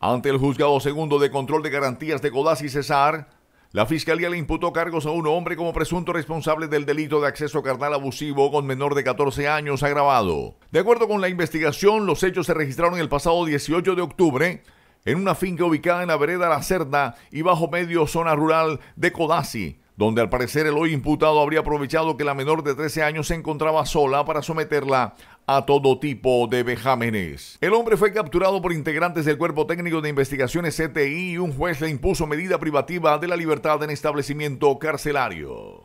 Ante el juzgado segundo de control de garantías de Codazzi Cesar, la fiscalía le imputó cargos a un hombre como presunto responsable del delito de acceso carnal abusivo con menor de 14 años agravado. De acuerdo con la investigación, los hechos se registraron el pasado 18 de octubre en una finca ubicada en la vereda La Cerda y bajo medio zona rural de Codazzi, donde al parecer el hoy imputado habría aprovechado que la menor de 13 años se encontraba sola para someterla a todo tipo de vejámenes. El hombre fue capturado por integrantes del Cuerpo Técnico de Investigaciones CTI y un juez le impuso medida privativa de la libertad en establecimiento carcelario.